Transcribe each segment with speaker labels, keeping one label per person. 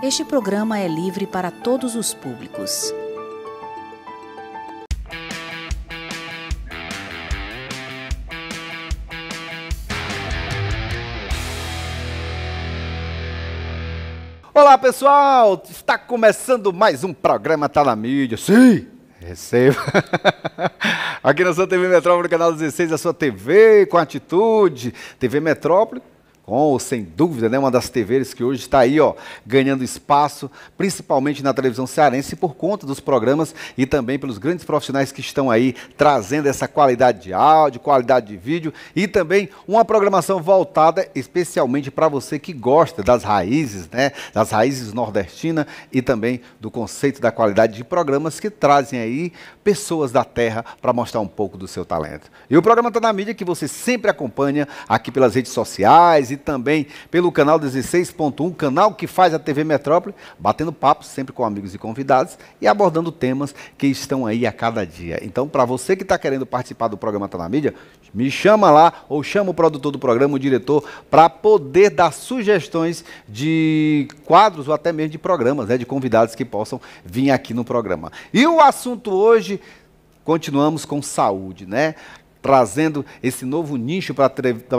Speaker 1: Este programa é livre para todos os públicos.
Speaker 2: Olá pessoal, está começando mais um programa Tá na Mídia. Sim, receba. Aqui na sua TV Metrópole, canal 16, a sua TV com atitude. TV Metrópole com ou sem dúvida, né, uma das TVs que hoje está aí ó, ganhando espaço, principalmente na televisão cearense, por conta dos programas e também pelos grandes profissionais que estão aí trazendo essa qualidade de áudio, qualidade de vídeo e também uma programação voltada especialmente para você que gosta das raízes, né, das raízes nordestinas e também do conceito da qualidade de programas que trazem aí pessoas da terra para mostrar um pouco do seu talento. E o programa está na mídia que você sempre acompanha aqui pelas redes sociais e também pelo canal 16.1, canal que faz a TV Metrópole, batendo papo sempre com amigos e convidados e abordando temas que estão aí a cada dia. Então, para você que está querendo participar do programa está na mídia, me chama lá ou chama o produtor do programa, o diretor, para poder dar sugestões de quadros ou até mesmo de programas, né, de convidados que possam vir aqui no programa. E o assunto hoje, continuamos com saúde, né? Trazendo esse novo nicho para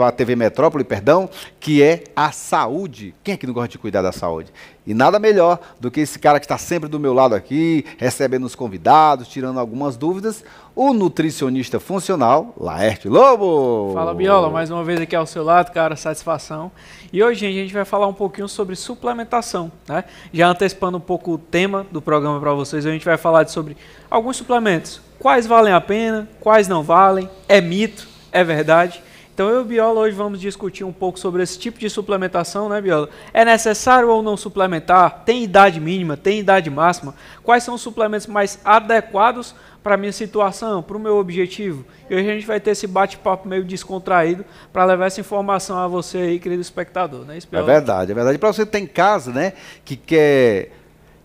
Speaker 2: a TV Metrópole, perdão, que é a saúde. Quem é que não gosta de cuidar da saúde? E nada melhor do que esse cara que está sempre do meu lado aqui, recebendo os convidados, tirando algumas dúvidas, o nutricionista funcional, Laerte Lobo. Fala, Biola,
Speaker 3: mais uma vez aqui ao seu lado, cara, satisfação. E hoje, gente, a gente vai falar um pouquinho sobre suplementação, né? Já antecipando um pouco o tema do programa para vocês, a gente vai falar sobre alguns suplementos. Quais valem a pena, quais não valem, é mito, é verdade. Então eu e o Biola hoje vamos discutir um pouco sobre esse tipo de suplementação, né, Biola? É necessário ou não suplementar? Tem idade mínima? Tem idade máxima? Quais são os suplementos mais adequados para a minha situação, para o meu objetivo. E hoje a gente vai ter esse bate-papo meio descontraído para levar essa informação a você aí, querido espectador. Né, é verdade,
Speaker 2: é verdade. Para você que tem casa, né, que quer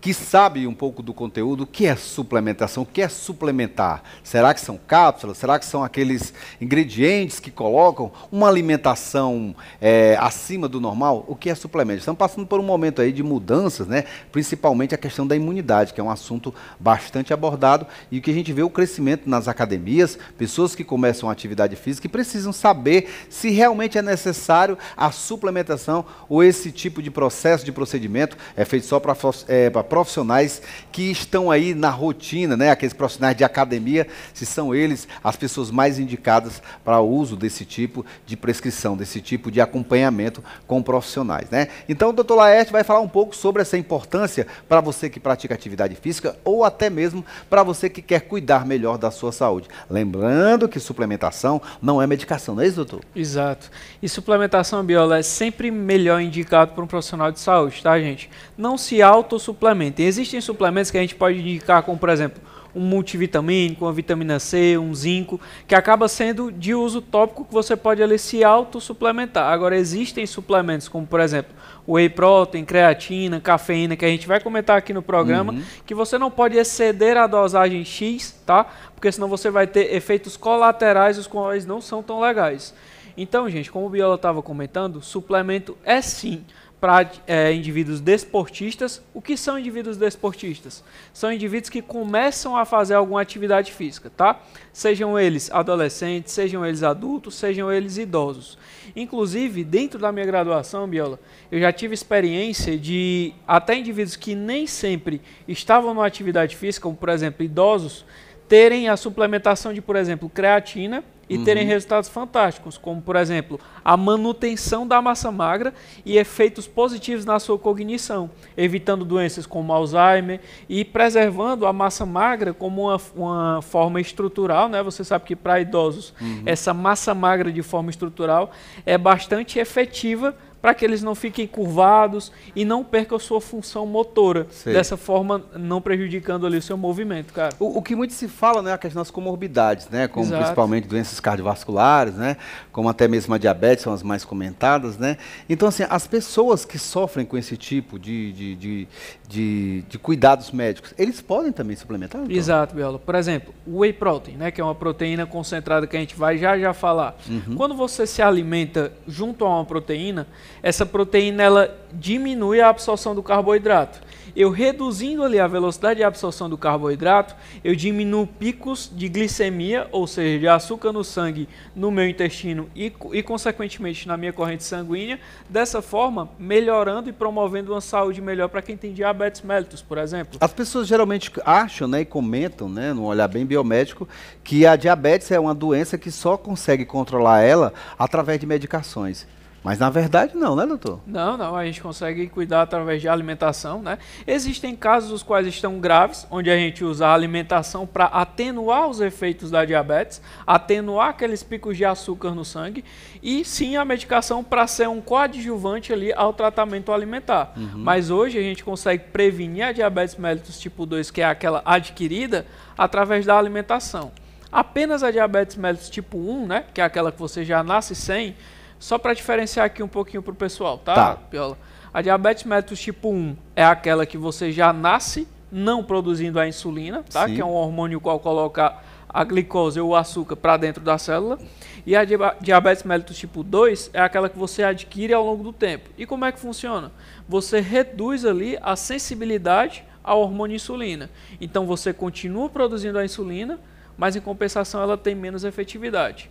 Speaker 2: que sabe um pouco do conteúdo, o que é suplementação, o que é suplementar? Será que são cápsulas? Será que são aqueles ingredientes que colocam uma alimentação é, acima do normal? O que é suplemento? Estamos passando por um momento aí de mudanças, né? principalmente a questão da imunidade, que é um assunto bastante abordado e que a gente vê é o crescimento nas academias, pessoas que começam atividade física e precisam saber se realmente é necessário a suplementação ou esse tipo de processo, de procedimento é feito só para é, profissionais que estão aí na rotina, né? aqueles profissionais de academia, se são eles as pessoas mais indicadas para o uso desse tipo de prescrição, desse tipo de acompanhamento com profissionais. Né? Então o doutor Laerte vai falar um pouco sobre essa importância para você que pratica atividade física ou até mesmo para você que quer cuidar melhor da sua saúde. Lembrando que suplementação não é medicação, não é isso, doutor?
Speaker 3: Exato. E suplementação, Biola, é sempre melhor indicado para um profissional de saúde, tá, gente? Não se autossuplementa existem suplementos que a gente pode indicar, como por exemplo, um multivitamínico, uma vitamina C, um zinco, que acaba sendo de uso tópico que você pode ali se autossuplementar. Agora, existem suplementos como, por exemplo, whey protein, creatina, cafeína, que a gente vai comentar aqui no programa, uhum. que você não pode exceder a dosagem X, tá? Porque senão você vai ter efeitos colaterais, os quais não são tão legais. Então, gente, como o Biola estava comentando, suplemento é sim para é, indivíduos desportistas. O que são indivíduos desportistas? São indivíduos que começam a fazer alguma atividade física, tá? Sejam eles adolescentes, sejam eles adultos, sejam eles idosos. Inclusive, dentro da minha graduação, Biola, eu já tive experiência de até indivíduos que nem sempre estavam numa atividade física, como por exemplo idosos, terem a suplementação de, por exemplo, creatina e uhum. terem resultados fantásticos, como por exemplo a manutenção da massa magra e efeitos positivos na sua cognição, evitando doenças como Alzheimer e preservando a massa magra como uma, uma forma estrutural. Né? Você sabe que para idosos uhum. essa massa magra de forma estrutural é bastante efetiva para que eles não fiquem curvados e não percam sua função motora. Dessa forma, não prejudicando ali o seu movimento, cara. O, o, que muito se
Speaker 2: fala, né, é a questão das comorbidades, né, como Exato. principalmente doenças cardiovasculares, né, como até mesmo a diabetes, são as mais comentadas, né. Então, assim, as pessoas que sofrem com esse tipo de, de, de, de, de cuidados médicos, eles podem também suplementar?
Speaker 3: Então? Exato, Biola. Por exemplo, o whey protein, né, que é uma proteína concentrada que a gente vai já já falar. Uhum. Quando você se alimenta junto a uma proteína, essa proteína ela diminui a absorção do carboidrato. Eu reduzindo ali a velocidade de absorção do carboidrato, eu diminuo picos de glicemia, ou seja, de açúcar no sangue no meu intestino e, e consequentemente na minha corrente sanguínea, dessa forma melhorando e promovendo uma saúde melhor para quem tem diabetes mellitus, por exemplo.
Speaker 2: As pessoas geralmente acham, né, e comentam, né, no olhar bem biomédico, que a diabetes é uma doença que só consegue controlar ela através de medicações. Mas na verdade não, né, doutor?
Speaker 3: Não, não. A gente consegue cuidar através de alimentação, né? Existem casos os quais estão graves, onde a gente usa a alimentação para atenuar os efeitos da diabetes, atenuar aqueles picos de açúcar no sangue e sim a medicação para ser um coadjuvante ali ao tratamento alimentar. Uhum. Mas hoje a gente consegue prevenir a diabetes mellitus tipo 2, que é aquela adquirida, através da alimentação. Apenas a diabetes mellitus tipo 1, né, que é aquela que você já nasce sem, só para diferenciar aqui um pouquinho para o pessoal, tá, tá, Piola? A diabetes mellitus tipo 1 é aquela que você já nasce não produzindo a insulina, tá? Sim. Que é um hormônio qual coloca a glicose ou o açúcar para dentro da célula. E a diabetes mellitus tipo 2 é aquela que você adquire ao longo do tempo. E como é que funciona? Você reduz ali a sensibilidade ao hormônio insulina. Então você continua produzindo a insulina, mas em compensação ela tem menos efetividade.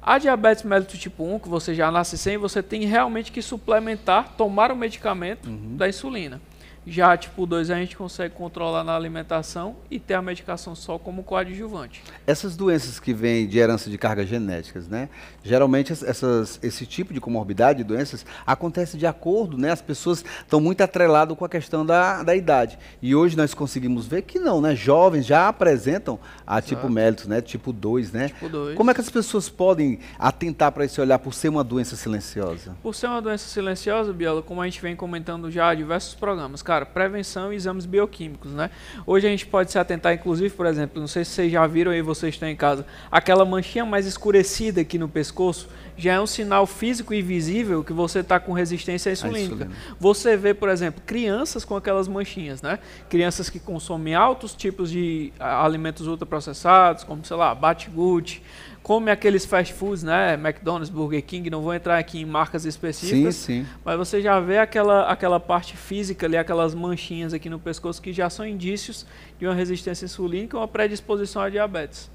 Speaker 3: A diabetes mellitus tipo 1, que você já nasce sem, você tem realmente que suplementar, tomar o medicamento uhum. da insulina. Já tipo 2 a gente consegue controlar na alimentação e ter a medicação só como coadjuvante.
Speaker 2: Essas doenças que vêm de herança de cargas genéticas, né? Geralmente essas, esse tipo de comorbidade, de doenças, acontece de acordo, né? As pessoas estão muito atreladas com a questão da, da idade. E hoje nós conseguimos ver que não, né? Jovens já apresentam a Exato. tipo mérito, né? Tipo 2, né? Tipo 2. Como é que as pessoas podem atentar para esse olhar por ser uma doença silenciosa?
Speaker 3: Por ser uma doença silenciosa, Biola, como a gente vem comentando já diversos programas, cara, prevenção e exames bioquímicos, né? Hoje a gente pode se atentar, inclusive, por exemplo, não sei se vocês já viram aí, vocês estão em casa, aquela manchinha mais escurecida aqui no pescoço, já é um sinal físico e visível que você está com resistência ah, insulínica. insulina. Você vê, por exemplo, crianças com aquelas manchinhas, né? Crianças que consomem altos tipos de alimentos ultraprocessados, como, sei lá, bate come aqueles fast foods, né? McDonald's, Burger King, não vou entrar aqui em marcas específicas. Sim, sim. Mas você já vê aquela, aquela parte física ali, aquelas manchinhas aqui no pescoço que já são indícios de uma resistência insulínica ou uma predisposição a diabetes.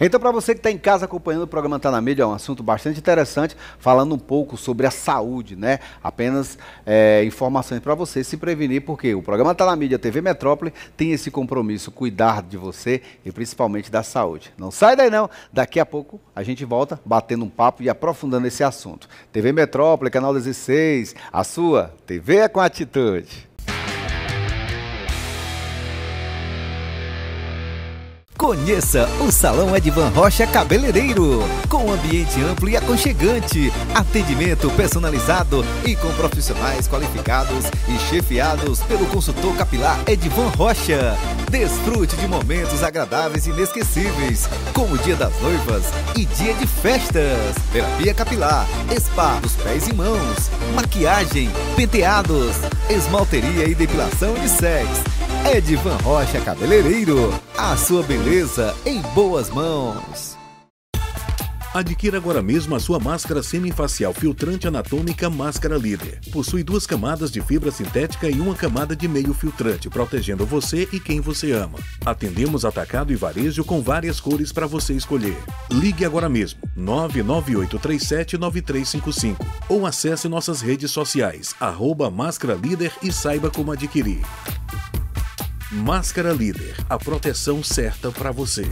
Speaker 2: Então, para você que está em casa acompanhando o programa Tá na Mídia, é um assunto bastante interessante, falando um pouco sobre a saúde, né? Apenas é, informações para você se prevenir, porque o programa Tá na Mídia TV Metrópole tem esse compromisso, cuidar de você e principalmente da saúde. Não sai daí não, daqui a pouco a gente volta batendo um papo e aprofundando esse assunto. TV Metrópole, Canal 16, a sua TV é com atitude. Conheça o Salão Edvan Rocha Cabeleireiro, com ambiente amplo e aconchegante, atendimento personalizado e com profissionais qualificados e chefiados pelo consultor capilar Edvan Rocha. Desfrute de momentos agradáveis e inesquecíveis, como o Dia das Noivas e Dia de Festas, terapia capilar, spa dos pés e mãos, maquiagem, penteados, esmalteria e
Speaker 4: depilação de sexo Edvan Rocha Cabeleireiro. A sua beleza em boas mãos. Adquira agora mesmo a sua máscara semifacial filtrante anatômica Máscara Líder. Possui duas camadas de fibra sintética e uma camada de meio filtrante, protegendo você e quem você ama. Atendemos atacado e varejo com várias cores para você escolher. Ligue agora mesmo 998379355 ou acesse nossas redes sociais arroba Máscara Líder e saiba como adquirir. Máscara Líder, a proteção certa para você.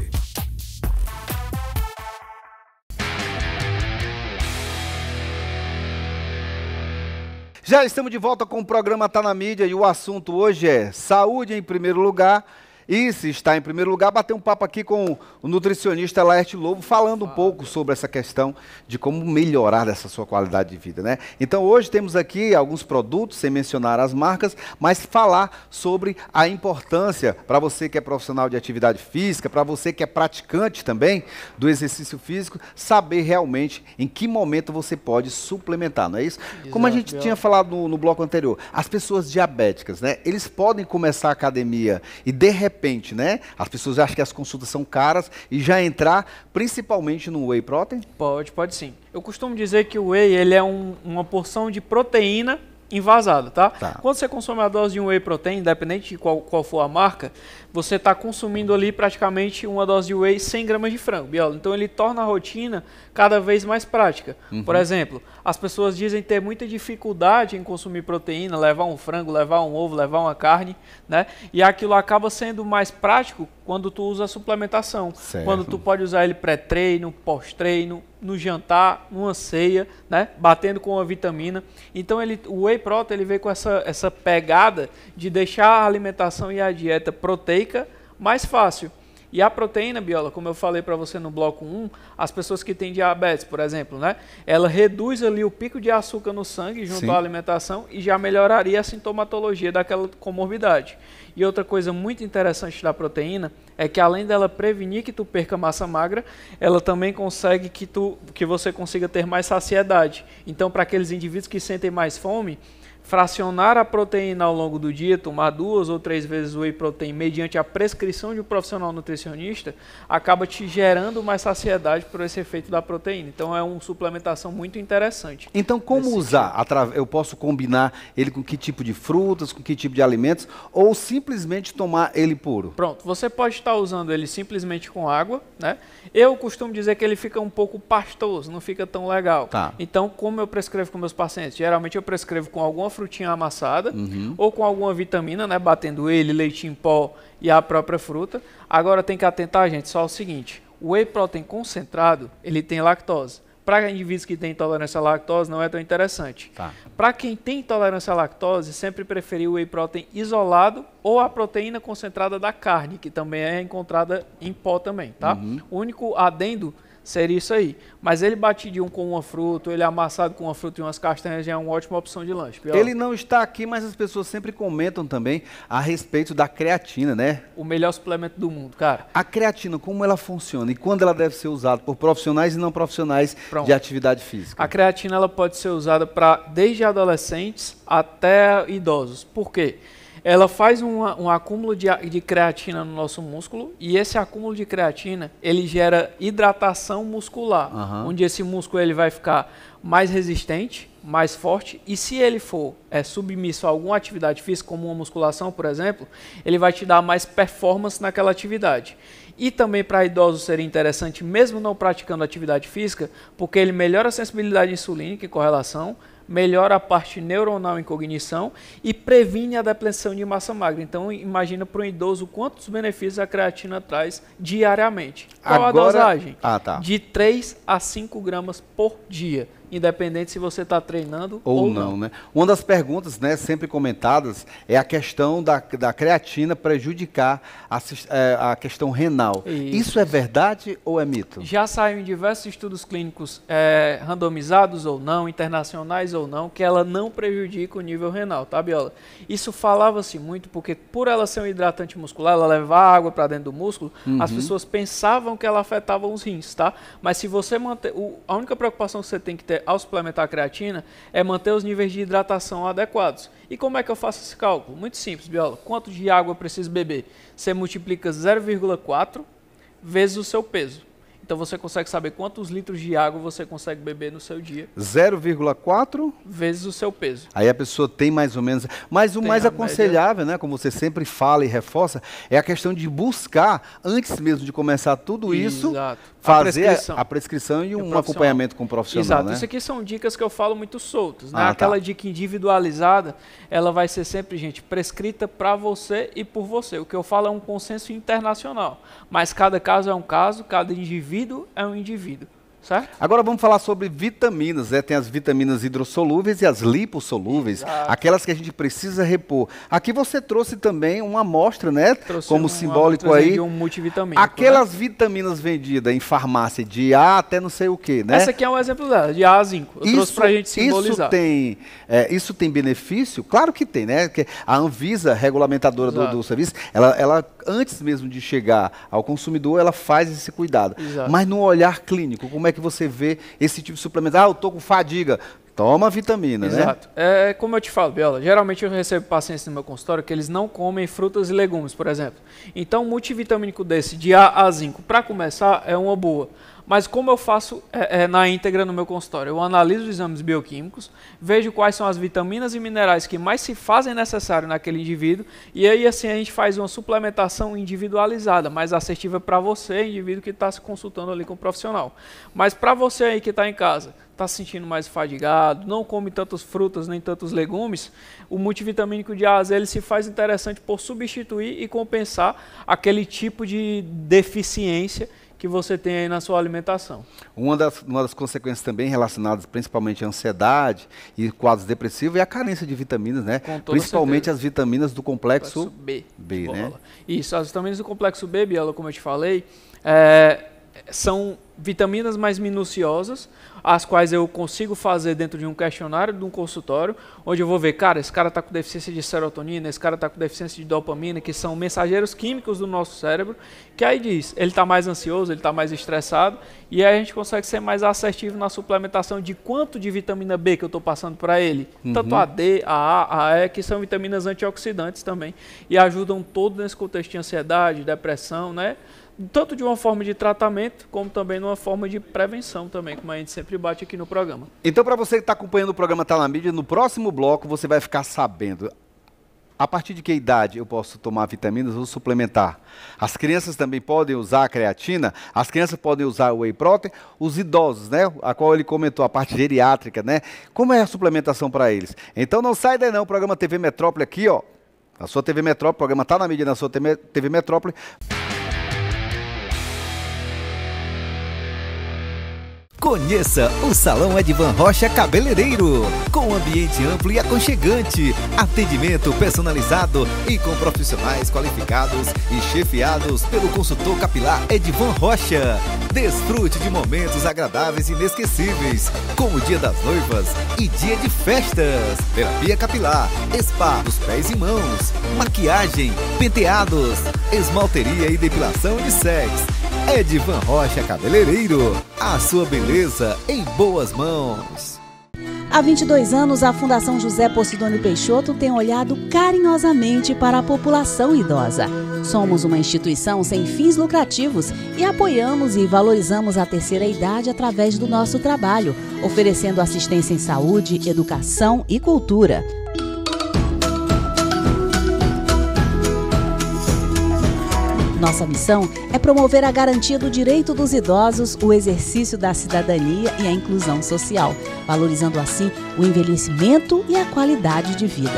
Speaker 2: Já estamos de volta com o programa Tá na Mídia e o assunto hoje é saúde em primeiro lugar e se está em primeiro lugar, bater um papo aqui com o nutricionista Laerte Lobo, falando um pouco sobre essa questão de como melhorar essa sua qualidade de vida, né? Então hoje temos aqui alguns produtos, sem mencionar as marcas, mas falar sobre a importância para você que é profissional de atividade física, para você que é praticante também do exercício físico, saber realmente em que momento você pode suplementar, não é isso? Exato. Como a gente tinha falado no, no bloco anterior, as pessoas diabéticas, né? Eles podem começar a academia e de repente repente, né? As pessoas acham que as consultas são
Speaker 3: caras e já entrar principalmente no whey protein? Pode, pode sim. Eu costumo dizer que o whey ele é um, uma porção de proteína invasada, tá? tá? Quando você consome a dose de um whey protein, independente de qual, qual for a marca, você está consumindo ali praticamente uma dose de whey 100 gramas de frango, Biolo. Então ele torna a rotina cada vez mais prática. Uhum. Por exemplo, as pessoas dizem ter muita dificuldade em consumir proteína, levar um frango, levar um ovo, levar uma carne, né? E aquilo acaba sendo mais prático quando tu usa a suplementação. Certo. Quando tu pode usar ele pré-treino, pós-treino, no jantar, numa ceia, né? Batendo com uma vitamina. Então ele, o whey protein ele veio com essa, essa pegada de deixar a alimentação e a dieta proteica mais fácil. E a proteína, Biola, como eu falei para você no bloco 1, as pessoas que têm diabetes, por exemplo, né? Ela reduz ali o pico de açúcar no sangue junto Sim. à alimentação e já melhoraria a sintomatologia daquela comorbidade. E outra coisa muito interessante da proteína é que além dela prevenir que tu perca massa magra, ela também consegue que, tu, que você consiga ter mais saciedade. Então, para aqueles indivíduos que sentem mais fome, fracionar a proteína ao longo do dia, tomar duas ou três vezes whey protein mediante a prescrição de um profissional nutricionista, acaba te gerando mais saciedade por esse efeito da proteína. Então é uma suplementação muito interessante.
Speaker 2: Então como usar? Tipo. Eu posso combinar ele com que tipo de frutas, com que tipo de alimentos ou simplesmente tomar ele puro?
Speaker 3: Pronto, você pode estar usando ele simplesmente com água, né? Eu costumo dizer que ele fica um pouco pastoso, não fica tão legal. Tá. Então como eu prescrevo com meus pacientes? Geralmente eu prescrevo com alguma frutinha amassada uhum. ou com alguma vitamina, né? Batendo ele, leite em pó e a própria fruta. Agora tem que atentar, gente, só o seguinte: o whey protein concentrado ele tem lactose. Para indivíduos que têm intolerância à lactose, não é tão interessante. Tá. Para quem tem intolerância à lactose, sempre preferir o whey protein isolado ou a proteína concentrada da carne, que também é encontrada em pó também, tá? Uhum. O único adendo seria isso aí. Mas ele batidinho com uma fruta, ele amassado com uma fruta e umas castanhas já é uma ótima opção de lanche. Pior. Ele
Speaker 2: não está aqui, mas as pessoas sempre comentam também a respeito da creatina, né?
Speaker 3: O melhor suplemento do mundo, cara.
Speaker 2: A creatina, como ela funciona e quando ela deve ser usada por profissionais e não profissionais Pronto. de atividade física?
Speaker 3: A creatina ela pode ser usada para desde adolescentes até idosos. Por quê? Porque ela faz um, um acúmulo de, de, creatina no nosso músculo e esse acúmulo de creatina ele gera hidratação muscular, uhum. onde esse músculo ele vai ficar mais resistente, mais forte e se ele for é, submisso a alguma atividade física, como uma musculação, por exemplo, ele vai te dar mais performance naquela atividade. E também para idosos seria interessante, mesmo não praticando atividade física, porque ele melhora a sensibilidade insulínica em correlação melhora a parte neuronal em cognição e previne a depressão de massa magra. Então, imagina para um idoso quantos benefícios a creatina traz diariamente. Qual Agora... a dosagem? Ah, tá. De 3 a 5 gramas por dia independente se você está treinando ou, ou não,
Speaker 2: não. Né? Uma das perguntas né, sempre comentadas é a questão da, da creatina prejudicar a, é, a questão renal. Isso. Isso. é verdade ou é mito?
Speaker 3: Já saiu em diversos estudos clínicos é, randomizados ou não, internacionais ou não, que ela não prejudica o nível renal, tá, Biola? Isso falava-se muito porque por ela ser um hidratante muscular, ela levar água para dentro do músculo, uhum. as pessoas pensavam que ela afetava os rins, tá? Mas se você manter... O, a única preocupação que você tem que ter fazer ao suplementar a creatina é manter os níveis de hidratação adequados. E como é que eu faço esse cálculo? Muito simples, Biola. Quanto de água eu preciso beber? Você multiplica 0,4 vezes o seu peso. Então você consegue saber quantos litros de água você consegue beber no seu dia.
Speaker 2: 0,4
Speaker 3: vezes o seu peso.
Speaker 2: Aí a pessoa tem mais ou menos. Mas o tem mais aconselhável, média. né, como você sempre fala e reforça, é a questão de buscar, antes mesmo de começar
Speaker 3: tudo isso, Exato. fazer a prescrição, a
Speaker 2: prescrição e um acompanhamento com o profissional. Exato. Né? Isso
Speaker 3: aqui são dicas que eu falo muito soltos. Né? Ah, tá. Aquela tá. dica individualizada, ela vai ser sempre, gente, prescrita para você e por você. O que eu falo é um consenso internacional. Mas cada caso é um caso, cada indivíduo indivíduo é um indivíduo. Certo?
Speaker 2: Agora vamos falar sobre vitaminas, né? Tem as vitaminas hidrossolúveis e as lipossolúveis, Exato. aquelas que a gente precisa repor. Aqui você trouxe também uma amostra, né? Trouxe Como um, simbólico aí. Um
Speaker 3: multivitamínico. Né? Aquelas
Speaker 2: né? vitaminas vendidas em farmácia de A até não sei o que, né? Essa
Speaker 3: aqui é um exemplo dela, de A a zinco. Eu isso, trouxe pra gente simbolizar. Isso
Speaker 2: tem, é, isso tem benefício? Claro que tem, né? Porque a Anvisa, regulamentadora do, do, serviço, ela, ela antes mesmo de chegar ao consumidor, ela faz esse cuidado. Exato. Mas no olhar clínico, como é que você vê esse tipo de suplemento? Ah, eu estou com fadiga. Toma vitamina, Exato. né? Exato.
Speaker 3: É, é, como eu te falo, Biola, geralmente eu recebo pacientes no meu consultório que eles não comem frutas e legumes, por exemplo. Então, multivitamínico desse, de A a zinco, para começar, é uma boa. Mas como eu faço é, é, na íntegra no meu consultório? Eu analiso os exames bioquímicos, vejo quais são as vitaminas e minerais que mais se fazem necessário naquele indivíduo e aí assim a gente faz uma suplementação individualizada, mais assertiva para você, indivíduo que está se consultando ali com o profissional. Mas para você aí que está em casa, está se sentindo mais fadigado, não come tantas frutas nem tantos legumes, o multivitamínico de A ele se faz interessante por substituir e compensar aquele tipo de deficiência que você tem aí na sua alimentação.
Speaker 2: Uma das, uma das consequências também relacionadas principalmente à ansiedade e quadros depressivos é a carência de vitaminas, né? Principalmente certeza. as vitaminas do complexo, complexo B. B né?
Speaker 3: Isso, as vitaminas do complexo B, Biela, como eu te falei, é, são vitaminas mais minuciosas, as quais eu consigo fazer dentro de um questionário de um consultório, onde eu vou ver, cara, esse cara está com deficiência de serotonina, esse cara está com deficiência de dopamina, que são mensageiros químicos do nosso cérebro, que aí diz, ele está mais ansioso, ele está mais estressado, e aí a gente consegue ser mais assertivo na suplementação de quanto de vitamina B que eu estou passando para ele, uhum. tanto a D, a A, a E, que são vitaminas antioxidantes também, e ajudam todo nesse contexto de ansiedade, depressão, né? tanto de uma forma de tratamento, como também numa forma de prevenção também, como a gente sempre bate aqui no programa.
Speaker 2: Então, para você que está acompanhando o programa Tá Na Mídia, no próximo bloco você vai ficar sabendo a partir de que idade eu posso tomar vitaminas ou suplementar? As crianças também podem usar a creatina? As crianças podem usar o whey protein? Os idosos, né? A qual ele comentou, a parte geriátrica, né? Como é a suplementação para eles? Então não sai daí não, o programa TV Metrópole aqui, ó. Na sua TV Metrópole, o programa tá na mídia na sua TV Metrópole. Conheça o Salão Edvan Rocha Cabeleireiro, com ambiente amplo e aconchegante, atendimento personalizado e com profissionais qualificados e chefiados pelo consultor capilar Edvan Rocha. Desfrute de momentos agradáveis e inesquecíveis, como o Dia das Noivas e Dia de Festas, terapia capilar, spa dos pés e mãos, maquiagem, penteados, esmalteria e depilação de sexo Edvan Rocha Cabeleireiro, a sua beleza em boas mãos.
Speaker 1: Há 22 anos, a Fundação José Posidônio Peixoto tem olhado carinhosamente para a população idosa. Somos uma instituição sem fins lucrativos e apoiamos e valorizamos a terceira idade através do nosso trabalho, oferecendo assistência em saúde, educação e cultura. Nossa missão é promover a garantia do direito dos idosos, o exercício da cidadania e a inclusão social, valorizando assim o envelhecimento e a qualidade de vida.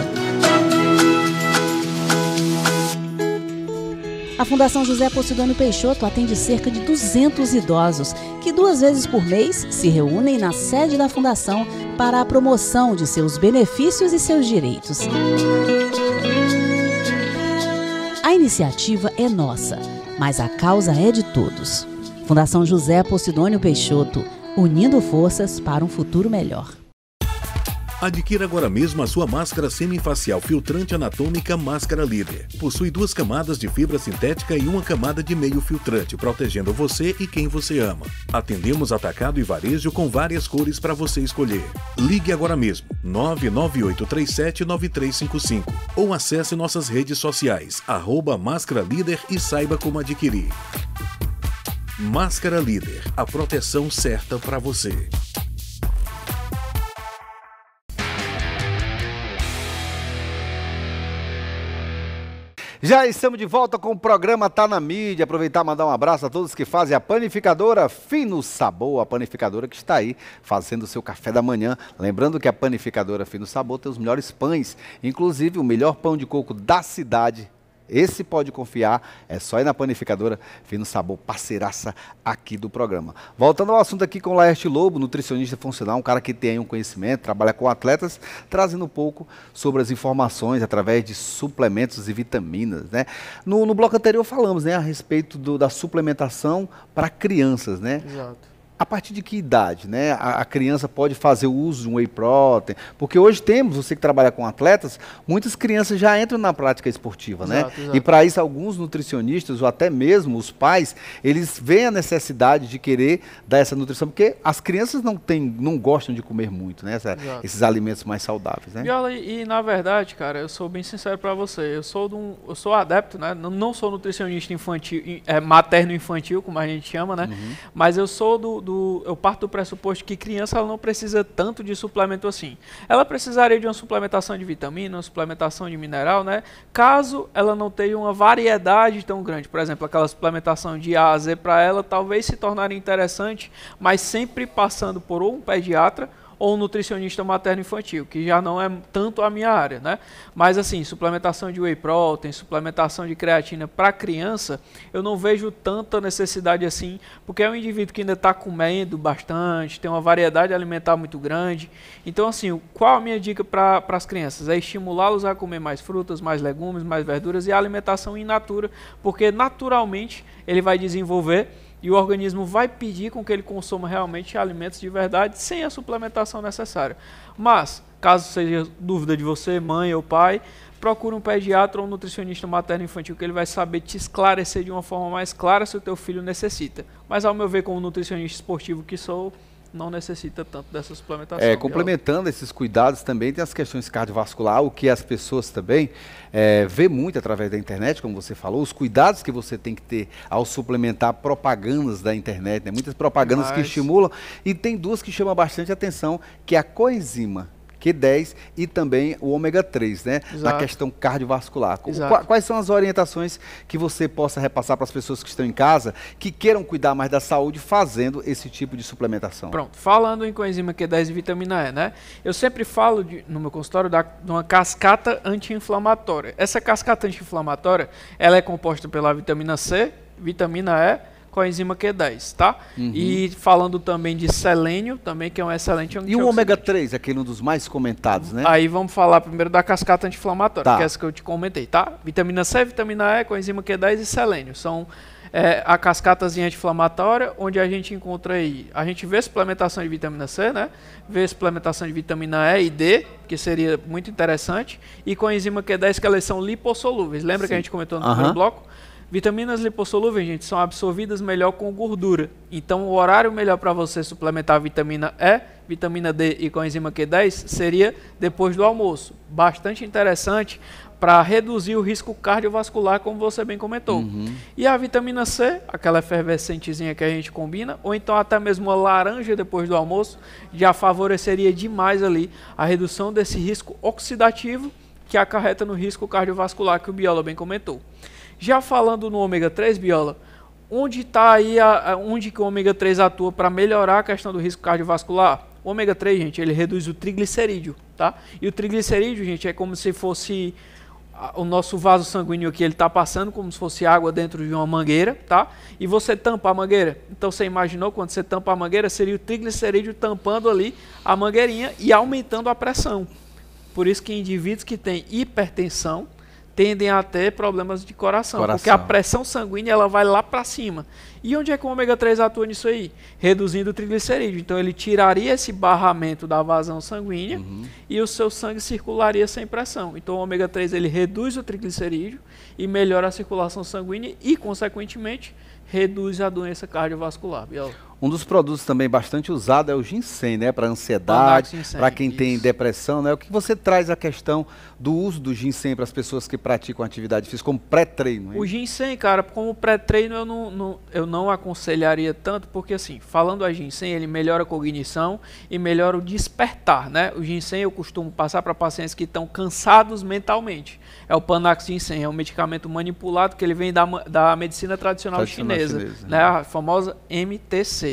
Speaker 1: A Fundação José Posidônio Peixoto atende cerca de 200 idosos que duas vezes por mês se reúnem na sede da Fundação para a promoção de seus benefícios e seus direitos. A iniciativa é nossa, mas a causa é de todos. Fundação José Posidônio Peixoto, unindo forças para um futuro melhor.
Speaker 4: Adquira agora mesmo a sua máscara semifacial filtrante anatômica Máscara Líder. Possui duas camadas de fibra sintética e uma camada de meio filtrante, protegendo você e quem você ama. Atendemos atacado e varejo com várias cores para você escolher. Ligue agora mesmo 998379355 ou acesse nossas redes sociais arroba Máscara Líder e saiba como adquirir. Máscara Líder, a proteção certa para você.
Speaker 2: Já estamos de volta com o programa Tá na Mídia. Aproveitar e mandar um abraço a todos que fazem a panificadora Fino Sabor, a panificadora que está aí fazendo o seu café da manhã. Lembrando que a panificadora Fino Sabor tem os melhores pães, inclusive o melhor pão de coco da cidade esse pode confiar, é só ir na panificadora, fino sabor, parceiraça aqui do programa. Voltando ao assunto aqui com o Laerte Lobo, nutricionista funcional, um cara que tem um conhecimento, trabalha com atletas, trazendo um pouco sobre as informações através de suplementos e vitaminas, né? No, no bloco anterior falamos, né, a respeito do, da suplementação para crianças, né? Exato a partir de que idade né, a, a, criança pode fazer o uso de um whey protein? Porque hoje temos, você que trabalha com atletas, muitas crianças já entram na prática esportiva, exato, né? Exato. E para isso, alguns nutricionistas ou até mesmo os pais, eles veem a necessidade de querer dar essa nutrição, porque as crianças não, têm, não gostam de comer muito, né? Essa, esses alimentos mais saudáveis, né?
Speaker 3: Viola, e, e na verdade, cara, eu sou bem sincero para você, eu sou, um, eu sou adepto, né? Não, não sou nutricionista infantil, é, materno-infantil, como a gente chama, né? Uhum. Mas eu sou do do, eu parto do pressuposto que criança ela não precisa tanto de suplemento assim. Ela precisaria de uma suplementação de vitamina, uma suplementação de mineral, né? Caso ela não tenha uma variedade tão grande, por exemplo, aquela suplementação de A a Z para ela talvez se tornar interessante, mas sempre passando por um pediatra ou nutricionista materno-infantil, que já não é tanto a minha área, né? Mas assim, suplementação de whey protein, suplementação de creatina para criança, eu não vejo tanta necessidade assim, porque é um indivíduo que ainda está comendo bastante, tem uma variedade alimentar muito grande. Então assim, qual a minha dica para as crianças? É estimulá-los a comer mais frutas, mais legumes, mais verduras e a alimentação in natura, porque naturalmente ele vai desenvolver e o organismo vai pedir com que ele consome realmente alimentos de verdade sem a suplementação necessária. Mas, caso seja dúvida de você, mãe ou pai, procure um pediatra ou um nutricionista materno infantil que ele vai saber te esclarecer de uma forma mais clara se o teu filho necessita. Mas ao meu ver, como nutricionista esportivo que sou, não necessita tanto dessa suplementação. É, complementando
Speaker 2: esses cuidados também tem as questões cardiovasculares, o que as pessoas também é, vê muito através da internet, como você falou, os cuidados que você tem que ter ao suplementar propagandas da internet, né? muitas propagandas Mas... que estimulam, e tem duas que chamam bastante atenção, que é a coenzima Q10 e também o ômega 3, né? Exato. Na questão cardiovascular. Exato. Quais são as orientações que você possa repassar para as pessoas que estão em casa que queiram cuidar mais da saúde fazendo esse tipo de suplementação? Pronto,
Speaker 3: falando em coenzima Q10 e vitamina E, né? Eu sempre falo de, no meu consultório da, de uma cascata anti-inflamatória. Essa cascata anti-inflamatória, ela é composta pela vitamina C, vitamina E coenzima Q10, tá? Uhum. E falando também de selênio, também que é um excelente antioxidante. E o ômega 3, aquele um dos mais comentados, né? Aí vamos falar primeiro da cascata anti-inflamatória, tá. que é essa que eu te comentei, tá? Vitamina C, vitamina E, coenzima Q10 e selênio. São é, a cascatazinha anti-inflamatória, onde a gente encontra aí, a gente vê suplementação de vitamina C, né? Vê suplementação de vitamina E e D, que seria muito interessante, e com a enzima Q10, que elas são lipossolúveis. Lembra Sim. que a gente comentou no uhum. primeiro bloco? Vitaminas lipossolúveis, gente, são absorvidas melhor com gordura. Então, o horário melhor para você suplementar vitamina E, vitamina D e coenzima Q10 seria depois do almoço. Bastante interessante para reduzir o risco cardiovascular, como você bem comentou. Uhum. E a vitamina C, aquela efervescentezinha que a gente combina, ou então até mesmo a laranja depois do almoço, já favoreceria demais ali a redução desse risco oxidativo que acarreta no risco cardiovascular que o Biola bem comentou. Já falando no ômega 3, Biola, onde está aí a, a, onde que o ômega 3 atua para melhorar a questão do risco cardiovascular? O ômega 3, gente, ele reduz o triglicerídeo, tá? E o triglicerídeo, gente, é como se fosse o nosso vaso sanguíneo aqui, ele está passando como se fosse água dentro de uma mangueira, tá? E você tampa a mangueira. Então você imaginou quando você tampa a mangueira, seria o triglicerídeo tampando ali a mangueirinha e aumentando a pressão. Por isso que indivíduos que têm hipertensão tendem a ter problemas de coração, coração. porque a pressão sanguínea ela vai lá para cima. E onde é que o ômega 3 atua nisso aí? Reduzindo o triglicerídeo. Então ele tiraria esse barramento da vazão sanguínea uhum. e o seu sangue circularia sem pressão. Então o ômega 3 ele reduz o triglicerídeo e melhora a circulação sanguínea e consequentemente reduz a doença cardiovascular. Biolo.
Speaker 2: Um dos produtos também bastante usado é o ginseng, né? Para ansiedade, para quem isso. tem depressão, né? O que você traz a questão do uso do ginseng para as pessoas que praticam atividade física como pré-treino? Hein? O
Speaker 3: ginseng, cara, como pré-treino eu não, não, eu não aconselharia tanto, porque assim, falando a ginseng, ele melhora a cognição e melhora o despertar, né? O ginseng eu costumo passar para pacientes que estão cansados mentalmente. É o Panax ginseng, é um medicamento manipulado que ele vem da, da medicina tradicional, tradicional chinesa, chinesa, né? né? A famosa MTC.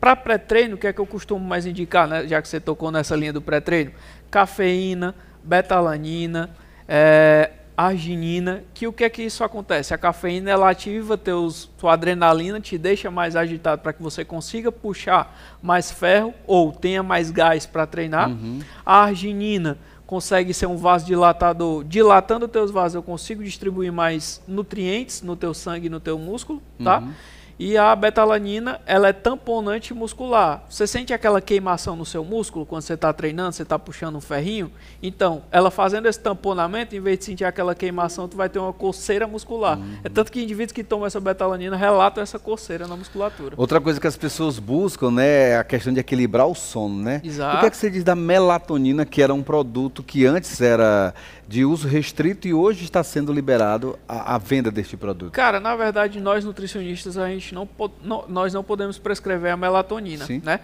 Speaker 3: Para pré-treino, o que é que eu costumo mais indicar, né? já que você tocou nessa linha do pré-treino? Cafeína, betalanina, é, eh, arginina, que o que é que isso acontece? A cafeína ela ativa teus, tua adrenalina, te deixa mais agitado para que você consiga puxar mais ferro ou tenha mais gás para treinar. Uhum. A arginina consegue ser um vasodilatador. Dilatando teus vasos, eu consigo distribuir mais nutrientes no teu sangue e no teu músculo, tá? Uhum. E a betalanina, ela é tamponante muscular. Você sente aquela queimação no seu músculo quando você está treinando, você está puxando um ferrinho? Então, ela fazendo esse tamponamento, em vez de sentir aquela queimação, tu vai ter uma coceira muscular. Uhum. É tanto que indivíduos que tomam essa betalanina relatam essa coceira na musculatura. Outra
Speaker 2: coisa que as pessoas buscam, né, é a questão de equilibrar o sono, né? Exato. O que é que você diz da melatonina, que era um produto que antes era de uso restrito e hoje está sendo liberado a, a, venda deste produto?
Speaker 3: Cara, na verdade, nós nutricionistas, a gente não, não nós não podemos prescrever a melatonina, Sim. né?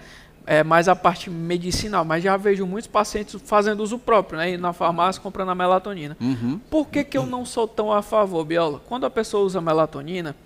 Speaker 3: É mais a parte medicinal, mas já vejo muitos pacientes fazendo uso próprio, né? Indo na farmácia comprando a melatonina. Uhum. Por que, que eu não sou tão a favor, Biola? Quando a pessoa usa melatonina,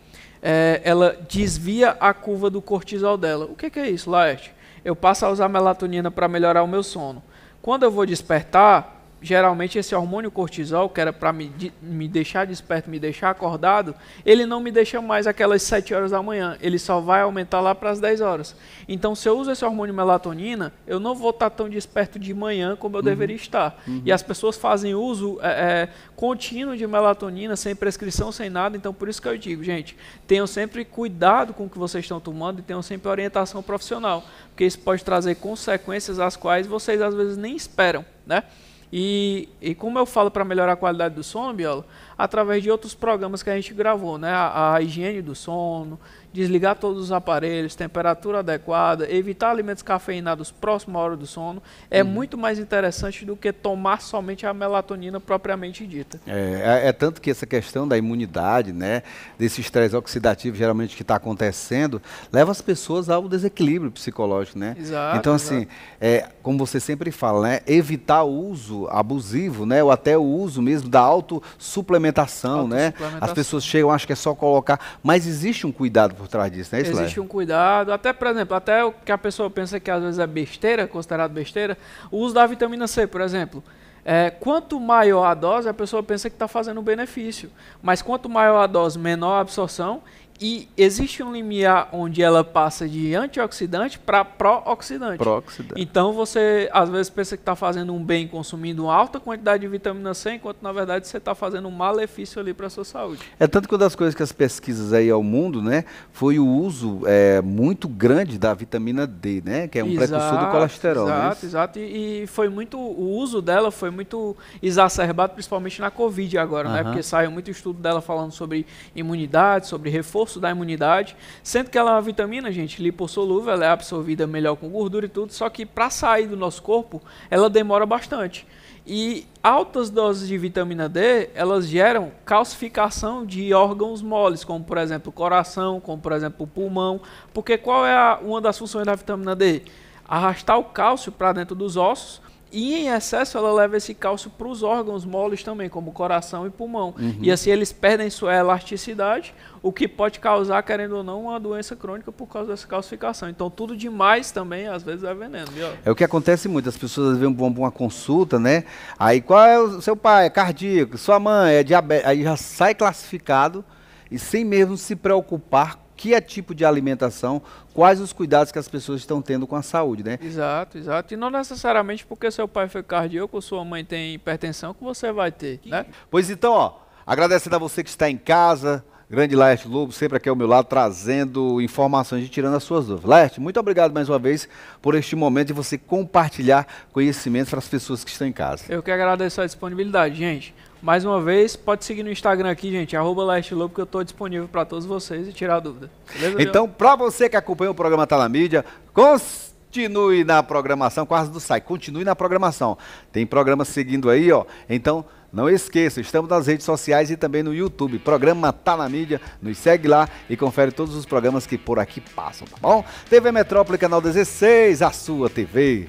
Speaker 3: é, ela desvia a curva do cortisol dela. O que, que é isso, Laerte? Eu passo a usar melatonina para melhorar o meu sono. Quando eu vou despertar, geralmente esse hormônio cortisol, que era para me, me deixar desperto, me deixar acordado, ele não me deixa mais aquelas 7 horas da manhã, ele só vai aumentar lá para as 10 horas. Então, se eu uso esse hormônio melatonina, eu não vou estar tá tão desperto de manhã como eu uhum. deveria estar. Uhum. E as pessoas fazem uso é, é, contínuo de melatonina, sem prescrição, sem nada, então por isso que eu digo, gente, tenham sempre cuidado com o que vocês estão tomando e tenham sempre orientação profissional, porque isso pode trazer consequências às quais vocês às vezes nem esperam, né? E, e como eu falo para melhorar a qualidade do sono, Biola, através de outros programas que a gente gravou, né? A, a higiene do sono, desligar todos os aparelhos, temperatura adequada, evitar alimentos cafeinados próximo à hora do sono, é uhum. muito mais interessante do que tomar somente a melatonina propriamente dita.
Speaker 2: É, é, é tanto que essa questão da imunidade, né, desse estresse oxidativo geralmente que está acontecendo, leva as pessoas ao desequilíbrio psicológico, né? Exato, então, assim, exato. É, como você sempre fala, né, evitar o uso abusivo, né, ou até o uso mesmo da autossuplementação, auto né? As pessoas chegam, acho que é só colocar, mas existe um cuidado por por trás disso, isso, né, Existe um
Speaker 3: cuidado, até, por exemplo, até o que a pessoa pensa que às vezes é besteira, considerado besteira, o uso da vitamina C, por exemplo. É, quanto maior a dose, a pessoa pensa que está fazendo benefício. Mas quanto maior a dose, menor a absorção e existe um limiar onde ela passa de antioxidante para pró-oxidante. Pró então você às vezes pensa que está fazendo um bem consumindo uma alta quantidade de vitamina C, enquanto na verdade você está fazendo um malefício ali para a sua saúde.
Speaker 2: É tanto que uma das coisas que as pesquisas aí ao mundo, né, foi o uso é, muito grande da vitamina D, né, que é um exato, precursor do colesterol. É exato, é
Speaker 3: exato. E, e, foi muito o uso dela foi muito exacerbado, principalmente na Covid agora, né, porque saiu muito estudo dela falando sobre imunidade, sobre reforço reforço da imunidade, sendo que ela é uma vitamina, gente, lipossolúvel, ela é absorvida melhor com gordura e tudo, só que para sair do nosso corpo, ela demora bastante. E altas doses de vitamina D, elas geram calcificação de órgãos moles, como por exemplo o coração, como por exemplo o pulmão, porque qual é a, uma das funções da vitamina D? Arrastar o cálcio para dentro dos ossos, e em excesso ela leva esse cálcio para os órgãos moles também, como coração e pulmão. Uhum. E assim eles perdem sua elasticidade, o que pode causar, querendo ou não, uma doença crônica por causa dessa calcificação. Então tudo demais também, às vezes, é veneno. Viu?
Speaker 2: É o que acontece muito, as pessoas vêm para uma consulta, né? Aí qual é o seu pai? É cardíaco, sua mãe é diabetes. aí já sai classificado e sem mesmo se preocupar que é tipo de alimentação,
Speaker 3: quais os cuidados que as pessoas estão tendo com a saúde, né? Exato, exato. E não necessariamente porque seu pai foi cardíaco ou sua mãe tem hipertensão que você vai ter, né? Pois então, ó,
Speaker 2: agradecendo a você que está em casa, grande Leste Lobo, sempre aqui ao meu lado, trazendo informações e tirando as suas dúvidas. Leste, muito obrigado mais uma vez por este momento de você compartilhar conhecimentos para as pessoas que estão em casa.
Speaker 3: Eu que agradeço a disponibilidade, gente. Mais uma vez, pode seguir no Instagram aqui, gente, arroba Lobo, que eu estou disponível para todos vocês e tirar dúvida. Beleza, então, para você
Speaker 2: que acompanha o programa Tá na Mídia, continue na programação, quase do sai, continue na programação. Tem programa seguindo aí, ó. Então, não esqueça, estamos nas redes sociais e também no YouTube. Programa Tá na Mídia, nos segue lá e confere todos os programas que por aqui passam, tá bom? TV Metrópole, canal 16, a sua TV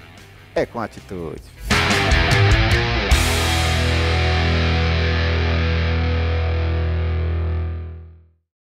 Speaker 2: é com atitude.